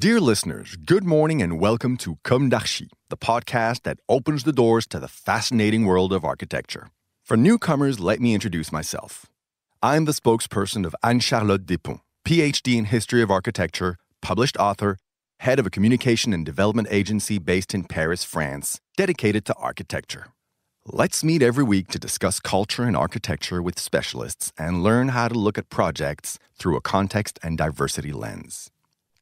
Dear listeners, good morning and welcome to Comme d'Archi, the podcast that opens the doors to the fascinating world of architecture. For newcomers, let me introduce myself. I'm the spokesperson of Anne-Charlotte Despont, PhD in History of Architecture, published author, head of a communication and development agency based in Paris, France, dedicated to architecture. Let's meet every week to discuss culture and architecture with specialists and learn how to look at projects through a context and diversity lens.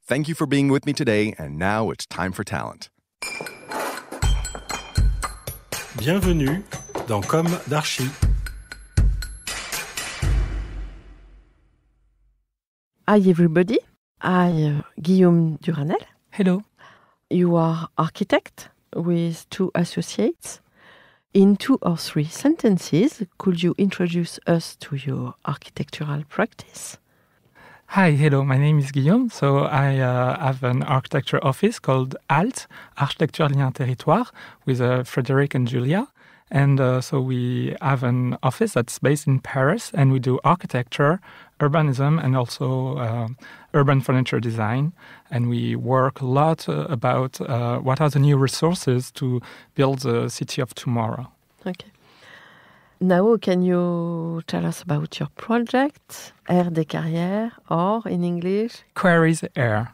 Thank you for being with me today, and now it's time for talent. Bienvenue dans Comme d'Archi. Hi everybody. Hi uh, Guillaume Duranel. Hello. You are architect with two associates. In two or three sentences, could you introduce us to your architectural practice? Hi, hello, my name is Guillaume. So I uh, have an architecture office called ALT, Architecture Lien Territoire, with uh, Frederic and Julia. And uh, so we have an office that's based in Paris, and we do architecture, urbanism, and also uh, urban furniture design. And we work a lot uh, about uh, what are the new resources to build the city of tomorrow. Okay. Now, can you tell us about your project, Air des Carrières, or in English? Queries Air.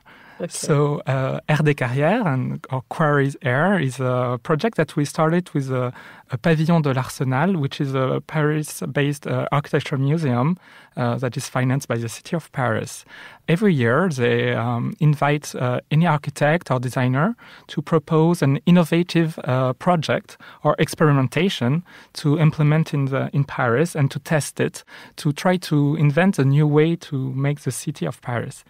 So uh, de Carrière and or Quarries Air is a project that we started with a, a Pavillon de l'Arsenal, which is a Paris-based uh, architecture museum uh, that is financed by the city of Paris. Every year, they um, invite uh, any architect or designer to propose an innovative uh, project or experimentation to implement in the, in Paris and to test it, to try to invent a new way to make the city of Paris.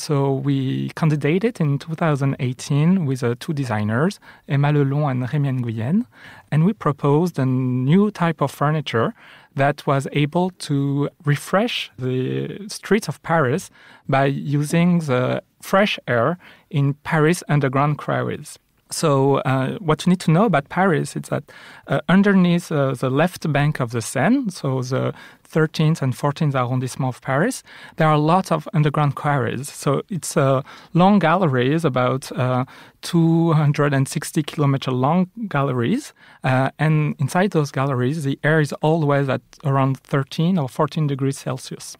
So we candidated in 2018 with uh, two designers, Emma Lelon and Remy Nguyen, and we proposed a new type of furniture that was able to refresh the streets of Paris by using the fresh air in Paris underground quarries. So, uh, what you need to know about Paris is that uh, underneath uh, the left bank of the Seine, so the 13th and 14th arrondissement of Paris, there are lots of underground quarries. So, it's a long galleries, about uh, 260 kilometer long galleries. Uh, and inside those galleries, the air is always at around 13 or 14 degrees Celsius.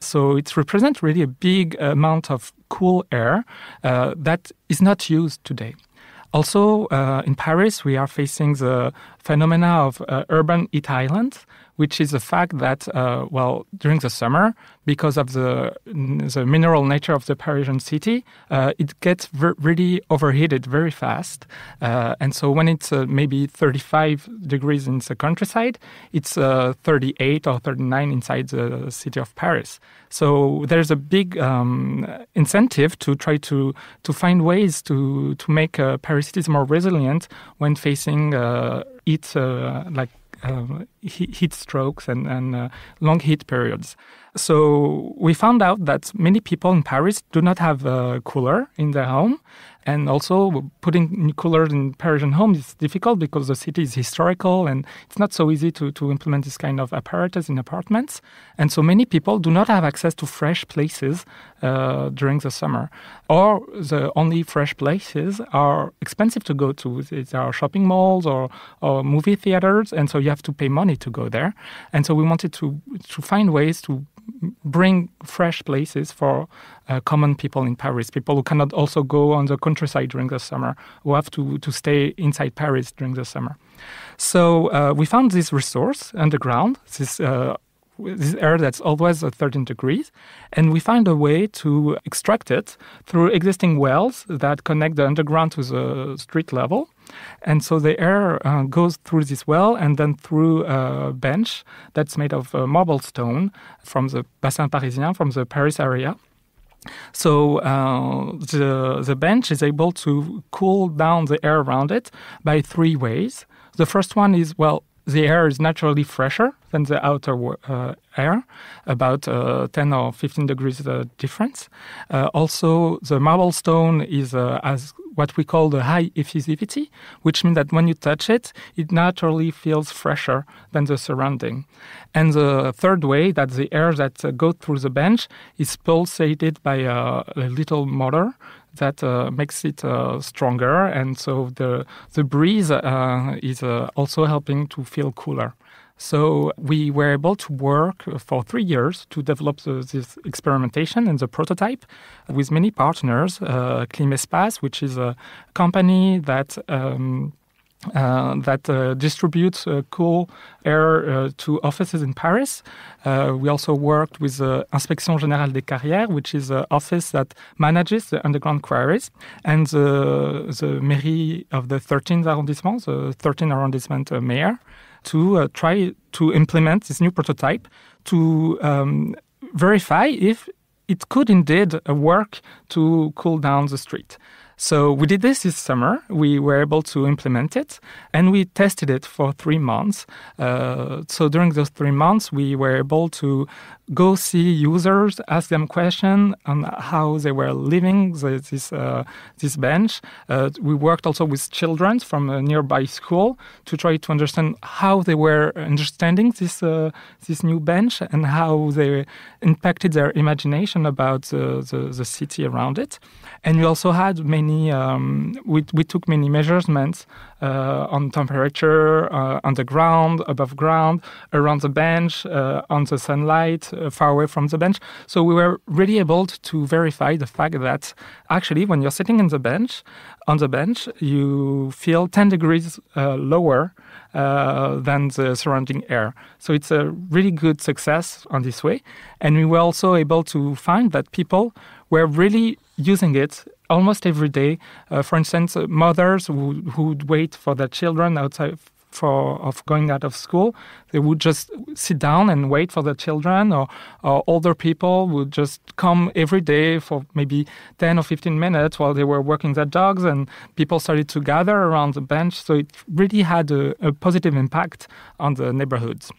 So, it represents really a big amount of cool air uh, that is not used today. Also, uh, in Paris, we are facing the phenomena of uh, urban heat islands, which is the fact that, uh, well, during the summer, because of the, the mineral nature of the Parisian city, uh, it gets ver- really overheated very fast. Uh, and so when it's uh, maybe 35 degrees in the countryside, it's uh, 38 or 39 inside the city of Paris. So there's a big um, incentive to try to, to find ways to, to make uh, Paris cities more resilient when facing heat like um, heat strokes and, and uh, long heat periods. So we found out that many people in Paris do not have a cooler in their home. And also, putting coolers in Parisian homes is difficult because the city is historical and it's not so easy to, to implement this kind of apparatus in apartments. And so, many people do not have access to fresh places uh, during the summer. Or the only fresh places are expensive to go to. There are shopping malls or, or movie theaters, and so you have to pay money to go there. And so, we wanted to, to find ways to bring fresh places for uh, common people in Paris, people who cannot also go on the countryside during the summer, who have to, to stay inside Paris during the summer. So uh, we found this resource underground, this uh, this air that's always at 13 degrees, and we find a way to extract it through existing wells that connect the underground to the street level. And so the air uh, goes through this well and then through a bench that's made of uh, marble stone from the Bassin Parisien, from the Paris area. So uh, the, the bench is able to cool down the air around it by three ways. The first one is, well, the air is naturally fresher than the outer uh, air, about uh, 10 or 15 degrees uh, difference. Uh, also, the marble stone is, uh, as what we call the high effusivity, which means that when you touch it, it naturally feels fresher than the surrounding. And the third way that the air that uh, goes through the bench is pulsated by a, a little motor that uh, makes it uh, stronger, and so the the breeze uh, is uh, also helping to feel cooler. So we were able to work for three years to develop the, this experimentation and the prototype with many partners. Uh, Climespace, which is a company that um, uh, that uh, distributes uh, cool air uh, to offices in Paris. Uh, we also worked with the uh, Inspection Générale des Carrières, which is an office that manages the underground quarries, and the, the mairie of the 13th arrondissement, the 13th arrondissement mayor to uh, try to implement this new prototype to um, verify if it could indeed uh, work to cool down the street. So we did this this summer. We were able to implement it and we tested it for three months. Uh, so during those three months, we were able to go see users, ask them questions on how they were living this, uh, this bench. Uh, we worked also with children from a nearby school to try to understand how they were understanding this, uh, this new bench and how they impacted their imagination about uh, the, the city around it. And we also had many many um, we, we took many measurements uh, on temperature uh, on the ground, above ground, around the bench, uh, on the sunlight, uh, far away from the bench. So we were really able to verify the fact that actually, when you're sitting in the bench, on the bench, you feel 10 degrees uh, lower uh, than the surrounding air. So it's a really good success on this way, and we were also able to find that people were really using it almost every day. Uh, for instance, uh, mothers who would wait for their children outside for of going out of school, they would just sit down and wait for their children, or, or older people would just come every day for maybe 10 or 15 minutes while they were working their dogs, and people started to gather around the bench. So it really had a, a positive impact on the neighborhoods.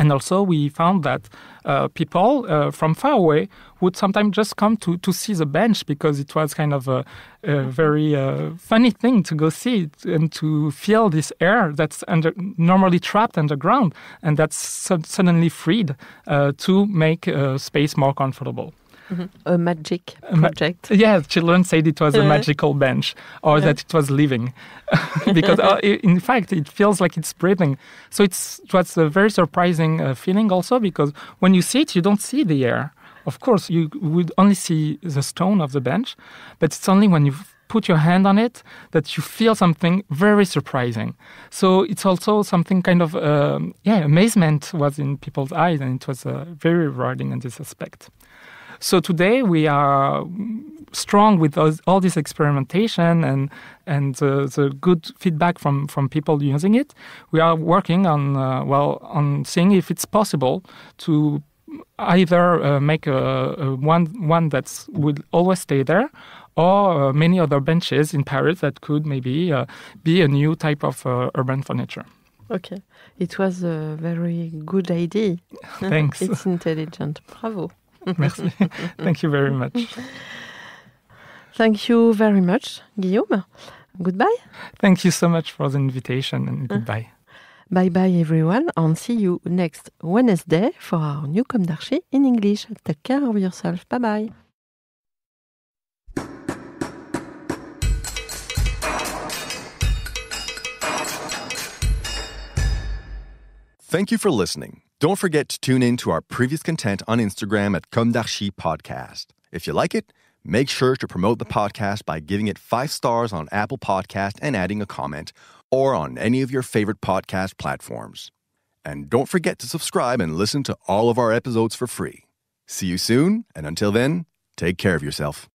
And also, we found that uh, people uh, from far away would sometimes just come to, to see the bench because it was kind of a, a mm-hmm. very uh, funny thing to go see it and to feel this air that's under, normally trapped underground and that's suddenly freed uh, to make uh, space more comfortable. Mm-hmm. A magic project. Ma- yeah, children said it was a magical bench or yeah. that it was living. because uh, in fact, it feels like it's breathing. So it's, it was a very surprising uh, feeling also because when you see it, you don't see the air. Of course, you would only see the stone of the bench, but it's only when you put your hand on it that you feel something very surprising. So it's also something kind of um, yeah amazement was in people's eyes, and it was uh, very rewarding in this aspect. So today we are mm, strong with those, all this experimentation and and uh, the good feedback from from people using it. We are working on uh, well on seeing if it's possible to either uh, make a, a, one one that would always stay there or uh, many other benches in Paris that could maybe uh, be a new type of uh, urban furniture. Okay. It was a very good idea. Thanks. it's intelligent. Bravo. Merci. Thank you very much. Thank you very much, Guillaume. Goodbye. Thank you so much for the invitation and goodbye. Bye bye, everyone, and see you next Wednesday for our new Comme in English. Take care of yourself. Bye bye. Thank you for listening. Don't forget to tune in to our previous content on Instagram at Comme Podcast. If you like it, make sure to promote the podcast by giving it five stars on Apple Podcast and adding a comment, or on any of your favorite podcast platforms. And don't forget to subscribe and listen to all of our episodes for free. See you soon, and until then, take care of yourself.